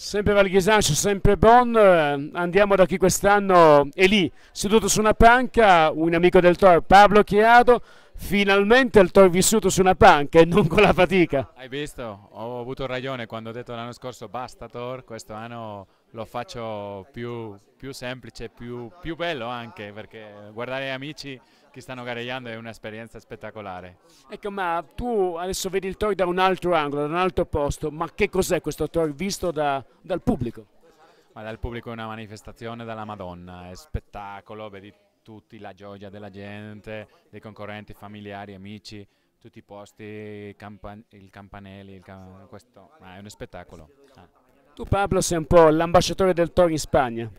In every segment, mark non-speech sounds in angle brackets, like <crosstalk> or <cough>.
Sempre Valghisancio, sempre Bon, eh, andiamo da chi quest'anno è lì, seduto su una panca, un amico del Tor, Pablo Chiado, finalmente il Tor vissuto su una panca e non con la fatica. Hai visto, ho avuto ragione quando ho detto l'anno scorso basta Tor, questo anno lo faccio più, più semplice, più, più, bello anche, perché guardare gli amici che stanno gareggiando è un'esperienza spettacolare. Ecco, ma tu adesso vedi il Tori da un altro angolo, da un altro posto, ma che cos'è questo Tori visto da, dal pubblico? Ma dal pubblico è una manifestazione della Madonna, è spettacolo, vedi tutti la gioia della gente, dei concorrenti, familiari, amici, tutti i posti, campan il campanelli, il cam questo, ah, è uno spettacolo. Ah. Tu Pablo sei un po' l'ambasciatore del Toro in Spagna.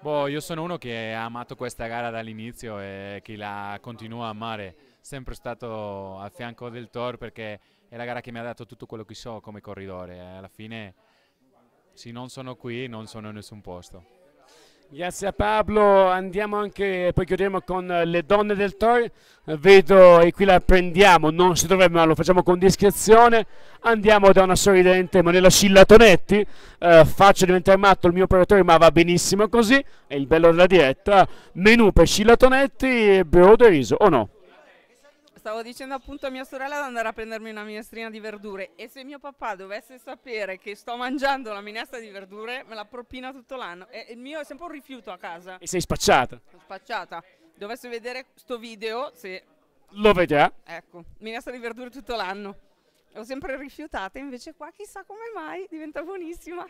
Boh, io sono uno che ha amato questa gara dall'inizio e che la continua a amare. Sempre stato a fianco del Toro perché è la gara che mi ha dato tutto quello che so come corridore. Alla fine, se non sono qui, non sono in nessun posto. Grazie a Pablo, andiamo anche, poi chiudiamo con le donne del Tor, vedo e qui la prendiamo, non si dovrebbe ma lo facciamo con discrezione, andiamo da una sorridente Manuela Scillatonetti, eh, faccio diventare matto il mio operatore ma va benissimo così, è il bello della diretta, menù per Scillatonetti, brodo e riso o no? stavo dicendo appunto a mia sorella di andare a prendermi una minestrina di verdure e se mio papà dovesse sapere che sto mangiando la minestra di verdure me la propina tutto l'anno. E il mio è sempre un rifiuto a casa. E sei spacciata? Spacciata. Dovesse vedere sto video, se... Lo vedrà. Eh? Ecco, minestra di verdure tutto l'anno. L'ho sempre rifiutata, invece qua chissà come mai diventa buonissima.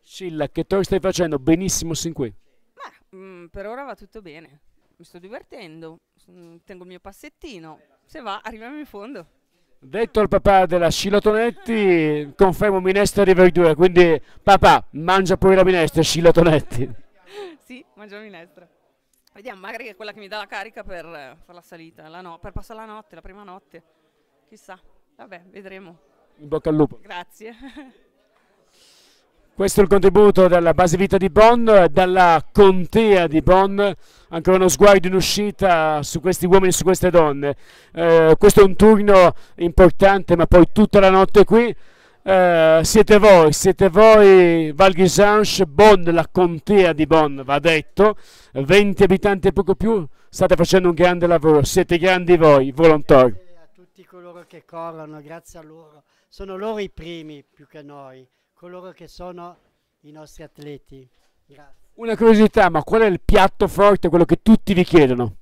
Scilla, che tu stai facendo benissimo sin qui? Ma mh, mm, per ora va tutto bene mi sto divertendo, mm, tengo il mio passettino, se va arriviamo in fondo. Detto al papà della Scilla Tonetti, confermo minestra di due, quindi papà mangia pure la minestra Scilla Tonetti. <laughs> sì, mangia la minestra. Vediamo, magari è quella che mi dà la carica per eh, fare la salita, la no per passare la notte, la prima notte. Chissà, vabbè, vedremo. In bocca al lupo. Grazie. <laughs> Questo è il contributo dalla base vita di Bonn, dalla contea di Bonn, ancora uno sguardo in uscita su questi uomini e su queste donne. Eh, questo è un turno importante, ma poi tutta la notte qui. Eh, siete voi, siete voi Val Ghisanche, Bonn, la contea di Bonn, va detto, 20 abitanti e poco più, state facendo un grande lavoro, siete grandi voi, volontari. A tutti coloro che corrono, grazie a loro, sono loro i primi più che noi coloro che sono i nostri atleti. Grazie. Una curiosità, ma qual è il piatto forte, quello che tutti vi chiedono?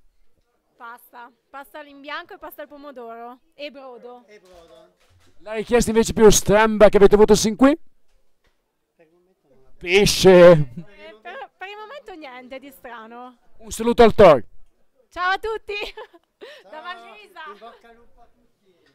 Pasta, pasta all'imbianco e pasta al pomodoro e brodo. E brodo. La richiesta invece più stramba che avete avuto sin qui? Pesce. Eh, per, per, il momento niente di strano. Un saluto al Tor. Ciao a tutti. <laughs> Ciao. Da Marisa. In bocca al lupo a tutti.